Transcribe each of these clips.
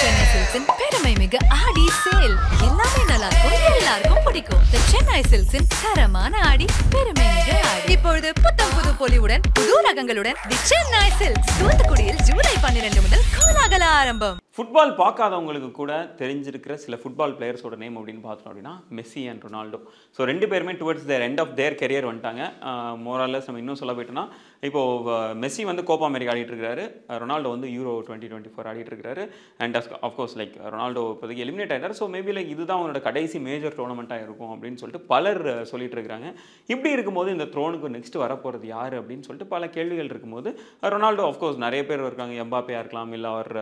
சென்னை சில்க்ஸின் பெருமை மிக ஆடி சேல் எல்லாமே நல்லா இருக்கும் எல்லாருக்கும் பிடிக்கும் தி சென்னை சில்க்ஸின் தரமான ஆடி பெருமை மிக ஆடி இப்பொழுது புத்தம் புது பொலிவுடன் புது ரகங்களுடன் தி சென்னை சில்க்ஸ் தூத்துக்குடியில் ஜூலை பன்னிரண்டு முதல் கோலாகல ஆரம்பம் ஃபுட்பால் பார்க்காதவங்களுக்கு கூட தெரிஞ்சிருக்கிற சில ஃபுட்பால் பிளேயர்ஸோட நேம் அப்படின்னு பார்த்தோம் அப்படின்னா மெஸ்ஸி அண்ட் ரொனால்டோ ஸோ ரெண்டு பேருமே towards their end of their career வந்துட்டாங்க மோரல்லஸ் நம்ம இன்னும் சொல்ல போயிட்டோம்னா இப்போது மெஸ்ஸி வந்து கோப்பா அமெரிக்கா ஆடிட்டு இருக்கிறாரு ரொனால்டோ வந்து யூரோ டுவெண்ட்டி டுவெண்ட்டி ஃபோர் ஆடிட்டு இருக்காரு அண்ட் அஃப்கோர்ஸ் லைக் ரொனால்டோ இப்போதைக்கு எலிமினேட் ஆகிட்டார் ஸோ மேபி லைக் இதுதான் அவனோட கடைசி மேஜர் டோர்னமெண்ட்டாக இருக்கும் அப்படின்னு சொல்லிட்டு பலர் சொல்லிட்டு இருக்கிறாங்க இப்படி இருக்கும்போது இந்த த்ரோனுக்கு நெக்ஸ்ட் வரப்போகிறது யார் அப்படின்னு சொல்லிட்டு பல கேள்விகள் இருக்கும்போது ரொனால்டோ அஃப்கோர்ஸ் நிறைய பேர் இருக்காங்க எம்பாப்பையாக இருக்கலாம் இல்லை அவர்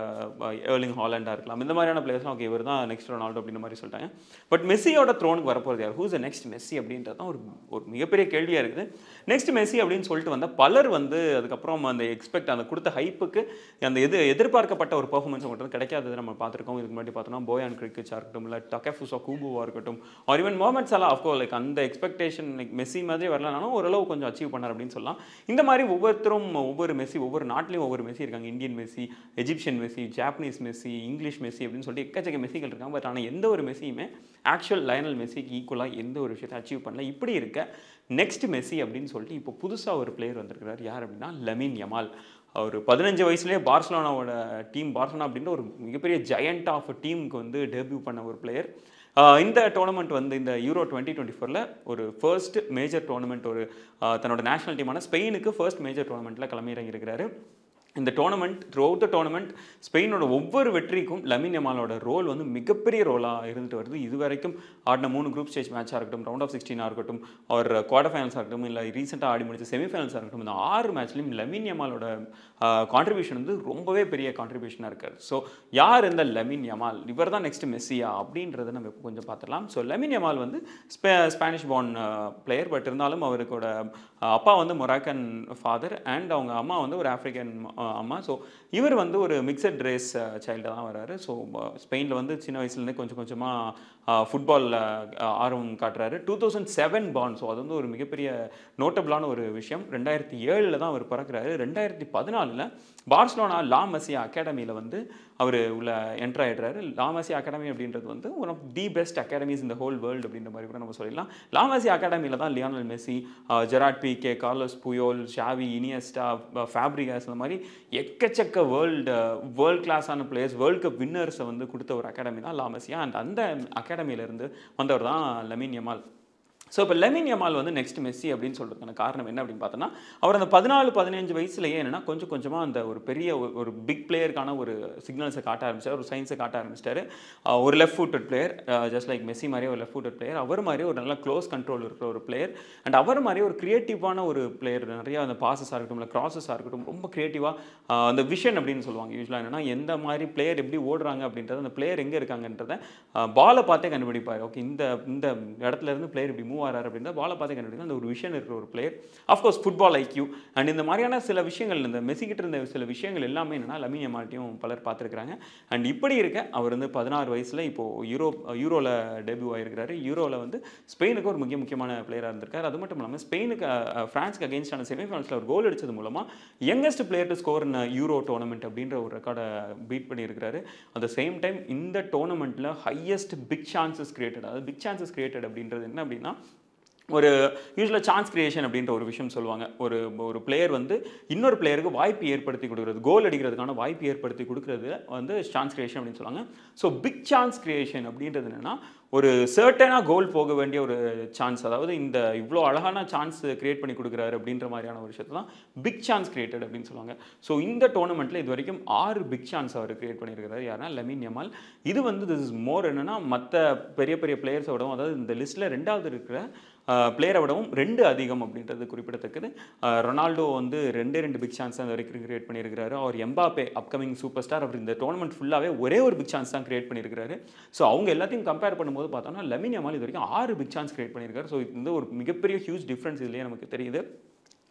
எர்லிங் ஹாலண்டாக இருக்கலாம் இந்த மாதிரியான பிளேயர்ஸ்லாம் ஓகே இவர் தான் நெக்ஸ்ட் ரொனால்டோ அப்படின்ற மாதிரி சொல்லிட்டாங்க பட் மெஸ்ஸியோட த்ரோனுக்கு வரப்போகிறது யார் ஹூஸ் நெக்ஸ்ட் மெஸ்ஸி அப்படின்றது தான் ஒரு ஒரு மிகப்பெரிய கேள்வியாக இருக்குது நெக்ஸ்ட் மெஸ்ஸி அப்படின்னு சொல்லிட்டு வந்தால் பலர் வந்து அதுக்கப்புறம் அந்த எக்ஸ்பெக்ட் அந்த கொடுத்த ஹைப்புக்கு அந்த எது எதிர்பார்க்கப்பட்ட ஒரு பர்ஃபார்மன்ஸ் மட்டும் கிடைக்காதது நம்ம பார்த்துருக்கோம் இதுக்கு முன்னாடி பார்த்தோம்னா போயான் கிரிக்கெட்ஸாக இருக்கட்டும் இல்லை டக்கஃபுஸா கூபுவாக இருக்கட்டும் ஆர் ஈவன் மோமெண்ட்ஸ் எல்லாம் ஆஃப்கோர் லைக் அந்த எக்ஸ்பெக்டேஷன் லைக் மெஸ்ஸி மாதிரி வரலனாலும் ஓரளவு கொஞ்சம் அச்சீவ் பண்ணார் அப்படின்னு சொல்லலாம் இந்த மாதிரி ஒவ்வொருத்தரும் ஒவ்வொரு மெஸ்ஸி ஒவ்வொரு நாட்டிலையும் ஒவ்வொரு மெஸ்ஸி இருக்காங்க Indian Messi Egyptian Messi Japanese Messi Messi English Messi அப்படின்னு சொல்லிட்டு எக்கச்சக்க மெஸ்ஸிகள் இருக்காங்க பட் ஆனால் எந்த ஒரு மெஸ்ஸியுமே ஆக்சுவல் லயனல் மெஸ்ஸிக்கு ஈக்குவலாக எந்த ஒரு விஷயத்தை அச்சீவ் பண்ணல இப்படி இருக்க நெக்ஸ்ட் மெஸ்ஸி அப்படின்னு சொல்லிட்டு இப்போ புதுசாக ஒரு பிளேயர் வந்திருக்கிறார் யார் அப்படின்னா லமின் யமால் அவர் பதினஞ்சு வயசுலேயே பார்சலோனாவோட டீம் பார்சலோனா அப்படின்ற ஒரு மிகப்பெரிய ஜெயண்ட் ஆஃப் டீமுக்கு வந்து டெபியூ பண்ண ஒரு பிளேயர் இந்த டோர்னமெண்ட் வந்து இந்த யூரோ டுவெண்ட்டி டுவெண்ட்டி ஃபோரில் ஒரு ஃபர்ஸ்ட் மேஜர் டோர்னமெண்ட் ஒரு தன்னோட நேஷனல் டீமான ஸ்பெயினுக்கு ஃபர்ஸ்ட் மேஜர் டோர்னமெண்ட்டில் கிளம்பி இறங்கியிருக்கிறாரு இந்த tournament throughout the tournament ஸ்பெயினோட ஒவ்வொரு வெற்றிக்கும் லமின் யமாலோட ரோல் வந்து மிகப்பெரிய ரோலாக இருந்துட்டு வருது இது வரைக்கும் ஆடின மூணு குரூப் ஸ்டேஜ் மேட்சாக இருக்கட்டும் ரவுண்ட் ஆஃப் சிக்ஸ்டீனாக இருக்கட்டும் அவர் குவார்டர் ஃபைனல்ஸாக இருக்கட்டும் இல்லை ரீசெண்டாக ஆடி முடிச்ச செமிஃபைனல்ஸாக இருக்கட்டும் இந்த ஆறு மேட்ச்லையும் லமின் யமாலோட கான்ட்ரிபியூஷன் வந்து ரொம்பவே பெரிய கான்ட்ரிபியூஷனாக இருக்காது ஸோ யார் இந்த லமின் யமால் இவர் தான் நெக்ஸ்ட் மெஸ்ஸியா அப்படின்றத நம்ம இப்போ கொஞ்சம் பார்த்துடலாம் ஸோ லமின் யமால் வந்து ஸ்பே ஸ்பானிஷ் பார்ன் பிளேயர் பட் இருந்தாலும் அவருக்கோட அப்பா வந்து மொராக்கன் ஃபாதர் அண்ட் அவங்க அம்மா வந்து ஒரு ஆஃப்ரிக்கன் அம்மா ஸோ இவர் வந்து ஒரு மிக்சட் ரேஸ் சைல்டாக தான் வராரு ஸோ ஸ்பெயினில் வந்து சின்ன வயசுலேருந்தே கொஞ்சம் கொஞ்சமாக ஃபுட்பாலில் ஆர்வம் காட்டுறாரு two thousand seven born so அது வந்து ஒரு மிகப்பெரிய நோட்டபிளான ஒரு விஷயம் ரெண்டாயிரத்தி ஏழில் தான் அவர் பிறக்கிறாரு ரெண்டாயிரத்தி பதினாலில் பார்சலோனா லா மசியா அகாடமியில் வந்து அவர் உள்ள என்டர் ஆகிடுறாரு லா அகாடமி அப்படின்றது வந்து one of the best academies இந்த ஹோல் வேர்ல்டு அப்படின்ற மாதிரி கூட நம்ம சொல்லிடலாம் லா அகாடமியில் தான் Lionel Messi Gerard Piqué Carles Puyol Xavi Iniesta Fabregas இந்த மாதிரி எக்கச்சக்க வேர்ல்டு வேர்ல்ட் கிளாஸான பிளேயர்ஸ் வேர்ல்டு கப் வின்னர்ஸை வந்து கொடுத்த ஒரு அகாடமி தான் லாமசியா அண்ட் அந்த அகாடமியிலேருந்து வந்தவர் தான் லமீன் யமால் ஸோ இப்போ லெமின் யமால் வந்து நெக்ஸ்ட் மெஸ்ஸி அப்படின்னு சொல்கிறதுக்கான காரணம் என்ன அப்படின்னு பார்த்தோன்னா அவர் அந்த பதினாலு பதினஞ்சு வயசுலேயே என்னென்னா கொஞ்சம் கொஞ்சமாக அந்த ஒரு பெரிய ஒரு பிக் பிளேயருக்கான ஒரு சிக்னல்ஸை காட்ட ஆரம்பிச்சார் ஒரு சயின்ஸை காட்ட ஆரம்பிச்சிட்டாரு ஒரு left footed player just like Messi மாதிரி ஒரு லெஃப்ட் ஃபுட்டட் பிளேயர் அவர் மாதிரி ஒரு நல்ல க்ளோஸ் கண்ட்ரோல் இருக்கிற ஒரு பிளேயர் அண்ட் அவர் மாதிரி ஒரு க்ரியேட்டிவான ஒரு பிளேயர் நிறையா அந்த பாசஸாக இருக்கட்டும் இல்லை க்ராசஸாக இருக்கட்டும் ரொம்ப க்ரியேட்டிவாக அந்த விஷன் அப்படின்னு சொல்லுவாங்க யூஸ்வலாக என்னென்னா எந்த மாதிரி பிளேயர் எப்படி ஓடுறாங்க அப்படின்றத அந்த பிளேயர் எங்கே இருக்காங்கன்றத பாலை பார்த்தே கண்டுபிடிப்பார் ஓகே இந்த இந்த இடத்துலேருந்து பிளேயர் இப்படி மூவ் வரார் அப்படின்னா பால பார்த்து கண்டுபிடிக்கலாம் அந்த ஒரு விஷயம் இருக்கிற ஒரு player of course football IQ and இந்த மாதிரியான சில விஷயங்கள் இந்த மெசிக்கிட்டு இருந்த சில விஷயங்கள் எல்லாமே என்னென்னா லமின் யமால்ட்டையும் பலர் பார்த்துருக்குறாங்க அண்ட் இப்படி இருக்க அவர் வந்து பதினாறு வயசில் இப்போது யூரோ யூரோவில் டெபியூ ஆகிருக்கிறாரு யூரோவில் வந்து ஸ்பெயினுக்கு ஒரு முக்கிய முக்கியமான பிளேயராக இருந்திருக்கார் அது மட்டும் இல்லாமல் ஸ்பெயினுக்கு ஃப்ரான்ஸுக்கு அகேன்ஸ்டான செமிஃபைனல்ஸில் ஒரு கோல் அடித்தது மூலமாக youngest player to score in Euro tournament அப்படின்ற ஒரு ரெக்கார்டை பீட் பண்ணியிருக்கிறாரு அட் த சேம் டைம் இந்த டோர்னமெண்ட்டில் ஹையஸ்ட் பிக் சான்சஸ் கிரியேட்டட் அதாவது பிக் சான்சஸ் கிரியேட்டட் அப்படின்றது என்ன அப்படின்னா ஒரு யூஸ்வலாக சான்ஸ் கிரியேஷன் அப்படின்ற ஒரு விஷயம் சொல்லுவாங்க ஒரு ஒரு பிளேயர் வந்து இன்னொரு பிளேயருக்கு வாய்ப்பு ஏற்படுத்தி கொடுக்குறது கோல் அடிக்கிறதுக்கான வாய்ப்பு ஏற்படுத்தி கொடுக்குறது வந்து சான்ஸ் கிரியேஷன் அப்படின்னு சொல்லுவாங்க ஸோ பிக் சான்ஸ் கிரியேஷன் அப்படின்றது என்னென்னா ஒரு சர்டனாக கோல் போக வேண்டிய ஒரு சான்ஸ் அதாவது இந்த இவ்வளோ அழகான சான்ஸ் கிரியேட் பண்ணி கொடுக்குறாரு அப்படின்ற மாதிரியான ஒரு விஷயத்தை தான் பிக் சான்ஸ் கிரியேட்டட் அப்படின்னு சொல்லுவாங்க ஸோ இந்த டோர்னமெண்ட்டில் இது வரைக்கும் ஆறு பிக் சான்ஸ் அவர் கிரியேட் பண்ணியிருக்கிறார் யாருன்னா லெமின் யமால் இது வந்து திஸ் இஸ் மோர் என்னென்னா மற்ற பெரிய பெரிய பிளேயர்ஸோடவும் அதாவது இந்த லிஸ்ட்டில் ரெண்டாவது இருக்கிற பிளேயரை விடவும் ரெண்டு அதிகம் அப்படின்றது குறிப்பிடத்தக்கது ரொனால்டோ வந்து ரெண்டே ரெண்டு பிக் சான்ஸ் தான் வரைக்கும் கிரியேட் பண்ணியிருக்கிறாரு அவர் எம்பாப்பே அப்கமிங் சூப்பர் ஸ்டார் அவர் இந்த டோர்னமெண்ட் ஃபுல்லாகவே ஒரே ஒரு பிக் சான்ஸ் தான் கிரியேட் பண்ணியிருக்காரு ஸோ அவங்க எல்லாத்தையும் கம்பேர் பண்ணும்போது பார்த்தோம்னா லெமினியமால் இது வரைக்கும் ஆறு பிக் சான்ஸ் கிரியேட் பண்ணியிருக்காரு ஸோ இது வந்து ஒரு மிகப்பெரிய ஹியூஜ் டிஃப்ரென்ஸ் இதுலேயே நமக்கு தெரியுது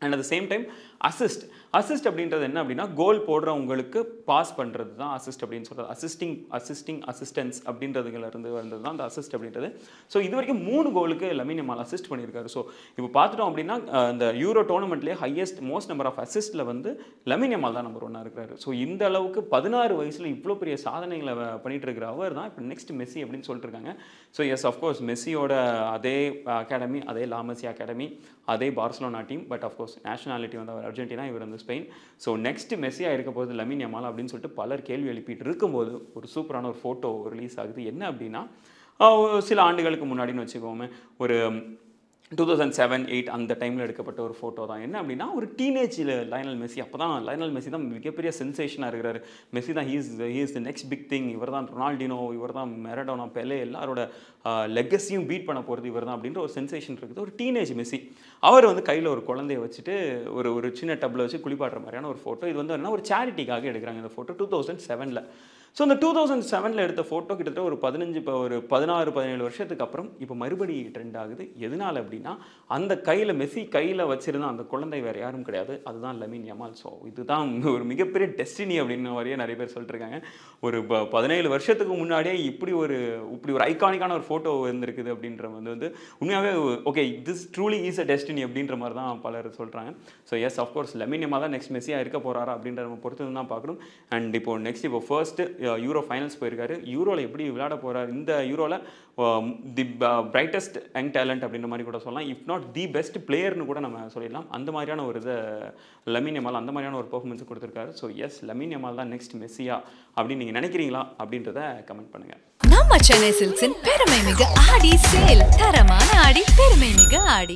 and at same time assist assist அப்படின்றது என்ன அப்படின்னா கோல் போடுறவங்களுக்கு பாஸ் பண்ணுறது தான் அசிஸ்ட் அப்படின்னு சொல்கிறது அசிஸ்டிங் அசிஸ்டிங் அசிஸ்டன்ஸ் அப்படின்றதுலேருந்து வந்தது தான் அந்த அசிஸ்ட் அப்படின்றது ஸோ இது வரைக்கும் மூணு கோலுக்கு எல்லாமே நம்ம அசிஸ்ட் பண்ணியிருக்காரு ஸோ இப்போ பார்த்துட்டோம் அப்படின்னா இந்த யூரோ டோர்னமெண்ட்லேயே ஹையஸ்ட் மோஸ்ட் நம்பர் ஆஃப் அசிஸ்ட்டில் வந்து லமின் தான் நம்பர் ஒன்னாக இருக்கிறாரு ஸோ இந்த அளவுக்கு பதினாறு வயசில் இவ்வளோ பெரிய சாதனைகளை பண்ணிகிட்டு இருக்கிற அவர் தான் இப்போ நெக்ஸ்ட் மெஸ்ஸி அப்படின்னு சொல்லிட்டுருக்காங்க ஸோ எஸ் அஃப்கோர்ஸ் மெஸ்ஸியோட அதே அகாடமி அதே லாமசி அகாடமி அதே Barcelona team but of course course nationality வந்து அவர் அர்ஜென்டினா இவர் வந்து ஸ்பெயின் ஸோ நெக்ஸ்ட் மெஸ்ஸியாக இருக்க போது லமின் யமால் அப்படின்னு சொல்லிட்டு பலர் கேள்வி எழுப்பிட்டு இருக்கும்போது ஒரு சூப்பரான ஒரு ஃபோட்டோ ரிலீஸ் ஆகுது என்ன அப்படின்னா சில ஆண்டுகளுக்கு முன்னாடின்னு வச்சுக்கோமே ஒரு டூ தௌசண்ட் செவன் எயிட் அந்த டைமில் எடுக்கப்பட்ட ஒரு ஃபோட்டோ தான் என்ன அப்படின்னா ஒரு டீனேஜில் லைனல் மெஸ்ஸி அப்போ தான் லைனல் மெஸ்ஸி தான் மிகப்பெரிய சென்சேஷனாக இருக்கிறார் மெஸ்ஸி தான் he's he's the next big thing இவர் தான் ரொனால்டினோ இவர் தான் மெரடோனா பெலே எல்லாரோட லெக்கஸியும் பீட் பண்ண போகிறது இவர் தான் அப்படின்ற ஒரு சென்சேஷன் இருக்குது ஒரு டீனேஜ் மெஸ்ஸி அவர் வந்து கையில் ஒரு குழந்தைய வச்சுட்டு ஒரு ஒரு சின்ன டப்பில் வச்சு குளிப்பாடுற மாதிரியான ஒரு ஃபோட்டோ இது வந்து என்ன ஒரு சேரிட்டிக்காக எடுக்கிறாங்க இந்த ஃபோட்டோ டூ தௌசண்ட் செவனில் ஸோ அந்த டூ தௌசண்ட் செவனில் எடுத்த ஃபோட்டோ கிட்டத்தட்ட ஒரு பதினஞ்சு இப்போ ஒரு பதினாறு பதினேழு வருஷத்துக்கு அப்புறம் இப்போ மறுபடி ட்ரெண்ட் ஆகுது எதனால் அப்படின்னா அந்த கையில் மெஸ்ஸி கையில் வச்சுருந்த அந்த குழந்தை வேறு யாரும் கிடையாது அதுதான் லெமின் யமால் ஸோ இதுதான் ஒரு மிகப்பெரிய டெஸ்டினி அப்படின்னு வரையே நிறைய பேர் சொல்லிட்டுருக்காங்க ஒரு பதினேழு வருஷத்துக்கு முன்னாடியே இப்படி ஒரு இப்படி ஒரு ஐகானிக்கான ஒரு ஃபோட்டோ இருந்திருக்குது அப்படின்ற வந்து வந்து உண்மையாகவே okay this truly is a destiny அப்படின்ற மாதிரி தான் பலர் சொல்கிறாங்க ஸோ எஸ் அஃப்கோர்ஸ் யமால் தான் நெக்ஸ்ட் மெஸ்ஸியாக இருக்க போகிறாரா அப்படின்ற நம்ம பொறுத்து தான் பார்க்கணும் அண்ட் இப்போ நெக்ஸ்ட் இப்போ ஃபர்ஸ்ட்டு யூரோ ஃபைனல்ஸ் போயிருக்காரு யூரோவில் எப்படி விளையாட போகிறார் இந்த யூரோவில் தி பிரைட்டஸ்ட் யங் டேலண்ட் அப்படின்ற மாதிரி கூட சொல்லலாம் இஃப் நாட் தி பெஸ்ட் பிளேயர்னு கூட நம்ம சொல்லிடலாம் அந்த மாதிரியான ஒரு இதை லமின் எமால் அந்த மாதிரியான ஒரு பெர்ஃபார்மன்ஸ் கொடுத்துருக்காரு ஸோ எஸ் லமின் எமால் தான் நெக்ஸ்ட் மெஸ்ஸியா அப்படின்னு நீங்கள் நினைக்கிறீங்களா அப்படின்றத கமெண்ட் பண்ணுங்கள் நம்ம சென்னை சில்க்ஸின் பெருமை மிக ஆடி சேல் தரமான ஆடி பெருமை மிக ஆடி